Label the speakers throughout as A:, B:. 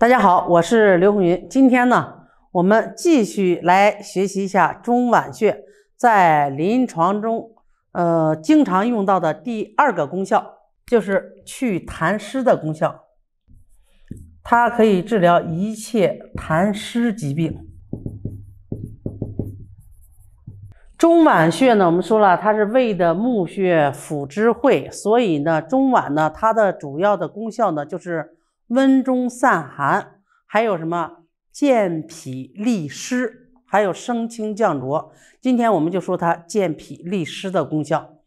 A: 大家好，我是刘红云。今天呢，我们继续来学习一下中脘穴在临床中呃经常用到的第二个功效，就是祛痰湿的功效。它可以治疗一切痰湿疾病。中脘穴呢，我们说了，它是胃的募穴、腑之会，所以呢，中脘呢，它的主要的功效呢，就是。温中散寒，还有什么健脾利湿，还有生清降浊。今天我们就说它健脾利湿的功效。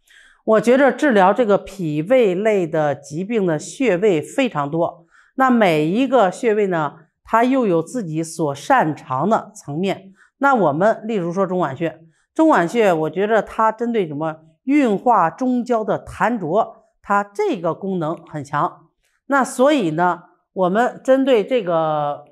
A: 我觉着治疗这个脾胃类的疾病的穴位非常多，那每一个穴位呢，它又有自己所擅长的层面。那我们例如说中脘穴，中脘穴我觉着它针对什么运化中焦的痰浊，它这个功能很强。那所以呢？我们针对这个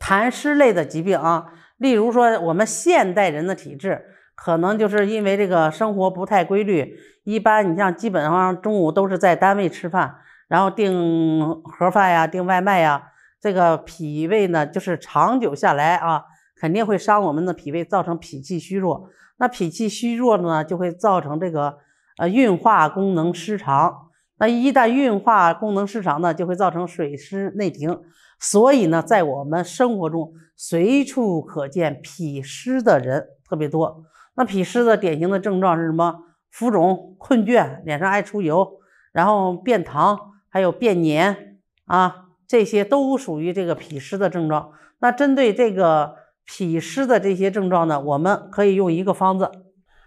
A: 痰湿类的疾病啊，例如说我们现代人的体质，可能就是因为这个生活不太规律。一般你像基本上中午都是在单位吃饭，然后订盒饭呀、订外卖呀，这个脾胃呢就是长久下来啊，肯定会伤我们的脾胃，造成脾气虚弱。那脾气虚弱呢，就会造成这个呃运化功能失常。那一旦运化功能失常呢，就会造成水湿内停。所以呢，在我们生活中随处可见脾湿的人特别多。那脾湿的典型的症状是什么？浮肿、困倦、脸上爱出油，然后变糖，还有变黏啊，这些都属于这个脾湿的症状。那针对这个脾湿的这些症状呢，我们可以用一个方子，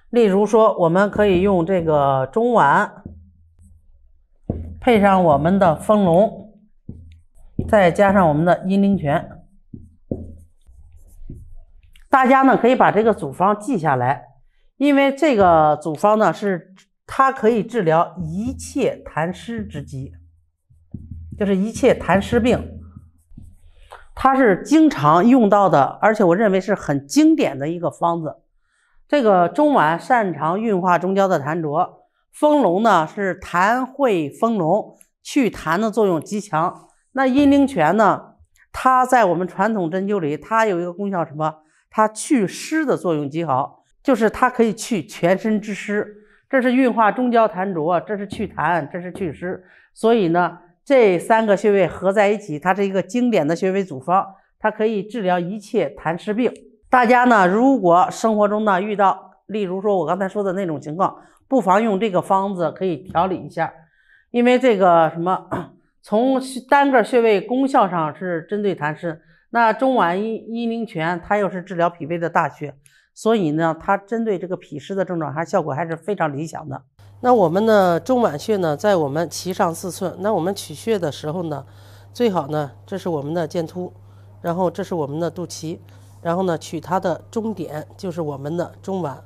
A: 例如说，我们可以用这个中脘。配上我们的丰龙，再加上我们的阴陵泉，大家呢可以把这个组方记下来，因为这个组方呢是它可以治疗一切痰湿之疾，就是一切痰湿病，它是经常用到的，而且我认为是很经典的一个方子。这个中脘擅长运化中焦的痰浊。丰隆呢是痰会丰隆，祛痰的作用极强。那阴陵泉呢，它在我们传统针灸里，它有一个功效，什么？它祛湿的作用极好，就是它可以去全身之湿。这是运化中焦痰浊，这是祛痰，这是祛湿。所以呢，这三个穴位合在一起，它是一个经典的穴位组方，它可以治疗一切痰湿病。大家呢，如果生活中呢遇到，例如说我刚才说的那种情况。不妨用这个方子可以调理一下，因为这个什么，从单个穴位功效上是针对痰湿。那中脘阴阴陵泉，它又是治疗脾胃的大穴，所以呢，它针对这个脾湿的症状，还效果还是非常理想的。那我们的中脘穴呢，在我们脐上四寸。那我们取穴的时候呢，最好呢，这是我们的剑突，然后这是我们的肚脐，然后呢，取它的中点，就是我们的中脘。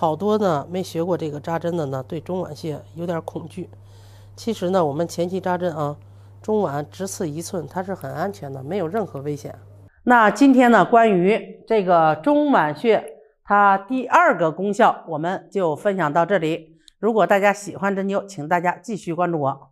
A: 好多呢，没学过这个扎针的呢，对中脘穴有点恐惧。其实呢，我们前期扎针啊，中脘直刺一寸，它是很安全的，没有任何危险。那今天呢，关于这个中脘穴，它第二个功效，我们就分享到这里。如果大家喜欢针灸，请大家继续关注我。